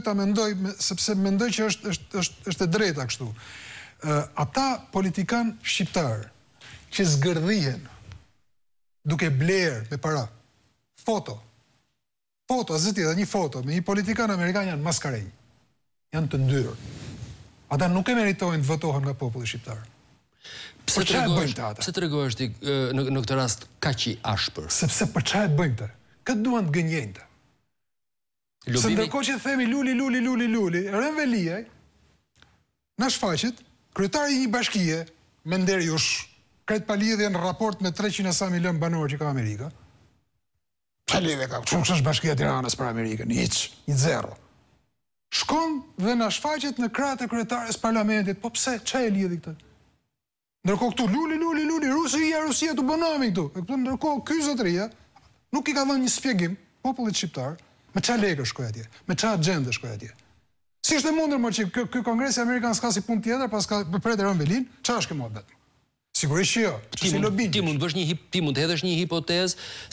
ta mendoj, sepse mendoj që është, është, është, është e drejta kështu. Ata politikan shqiptarë që zgërdhien duke blerë me para, foto, foto, zëti edhe një foto, me një politikan amerikan janë maskarej, janë të ndyrë. Ata nuk e meritojnë të votohën nga populli shqiptarë. Për që e bëjmë të ata? Pse të regojështi në, në këtë rast ka ashpër? Sepse për që e bëjmë të? Këtë duan të gënjenjë të? Së ndërko që themi luli, luli, luli, luli, rëm velijaj, në shfaqit, kryetari një bashkije, me nderi ush, kretë palidhje në raport me 300 në sa milion banorë që ka Amerika, palidhje ka, që në shë bashkija tiranës për Amerikën, një iqë, një zero. Shkon dhe në shfaqit në kratë e kryetarës parlamentit, po pse, që e lidhje këtë? Ndërko këtu, luli, luli, luli, rusë i e rusia të bënami këtu, e këtu ndërko, këzët nuk i ka dhe një spjegim, popullit shqiptarë, Me çfarë lekë shkoj atje? Me çfarë agjendë shkoj atje? Si është e mundur më që ky kongresi Kongres Amerikan s'ka si pun tjetër pas ka përpret Ron Belin? Çfarë është kjo mohabet? Sigurisht që jo. Ti mund të bësh një hip, ti mund të hedhësh një hipotezë